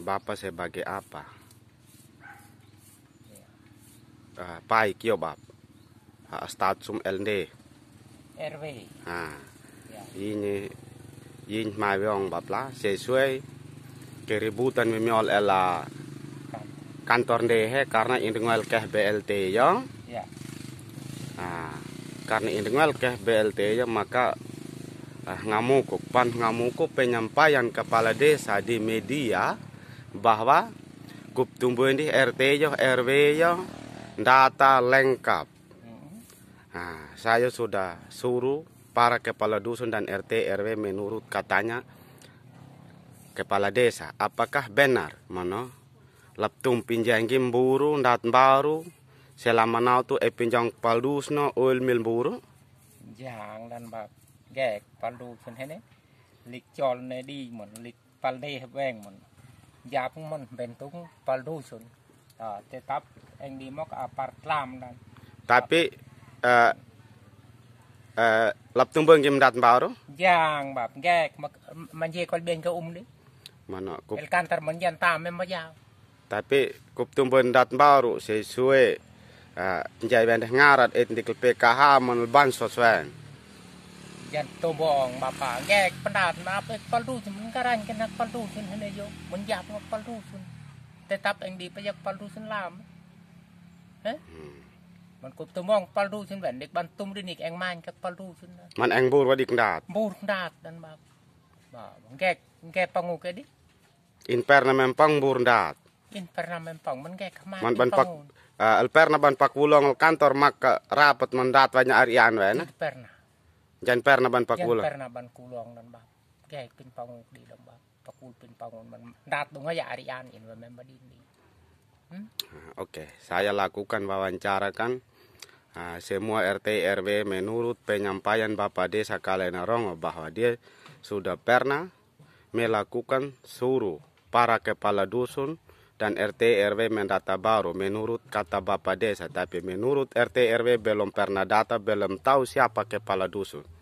Bapak sebagai apa? Uh, ah, Pai kyo bap. Uh, LD. RW. Ah, ah ya. ini ini maewong bap lah sesuai keributan memiol ela kantor deh karena indengwal keh BLT yang. Ya. Ah, karena indengwal keh BLT yang maka ngamuk, pan ngamuk penyampaian kepala desa di media bahwa tumbuh ini RT yo, RW yo, data lengkap. Nah, saya sudah suruh para kepala dusun dan RT RW menurut katanya kepala desa. Apakah benar, mano? Laptung pinjanggim buru dat baru selama nau tu epinjang eh paldus no oil mil buru. Jang dan bab gek paldusun hene lik jol ne di mon lik palde beng mon yapung man bentung paldusun. Uh, tetap yang dimok lam dan. Tapi uh, uh, lap tumbang jam dat baru? Yang bab gak manje kol ben ke um ni. Mana kup. El kantor menjan tam memang Tapi kup tumbang dat baru sesuai. Uh, Jadi bendah ngarat etnik PKH menulban sesuai. ยันตัวบองบาป่าแกกประดาดมาไปปลูชุนมึงการันกันนักปลูชุนเฮนโยมันหยาบมาปลูชุนแต่ตับเองดีไปยักปลูชุนลามเอ๊ะมันกบตัวมองปลูชุนแบบเด็กบันตุ้มดินิกเองมันกับปลูชุนมันเองบูดว่าดิกดาดบูดดาดนั่นมาบ่าแกแกปังงูแกดิอินเปอร์นั่นมันปังบูดดาดอินเปอร์นั่นมันปังมันแกขมันมันบันปัก Uh, el perna ban pak wulong kantor mak rapat mandat banyak arian wen. Perna. Jan perna ban pakulo. Jan perna ban kulong nan ba. Kay pin pangong di dan ba. Pakul pin pangong man. Dat dong ya an in ba di. Hmm? Ah, Oke, saya lakukan wawancara kan ah, semua RT RW menurut penyampaian Bapak Desa Kalenarong bahwa dia sudah pernah melakukan suruh para kepala dusun dan RT RW mendata baru menurut kata Bapak Desa tapi menurut RT RW belum pernah data belum tahu siapa kepala dusun.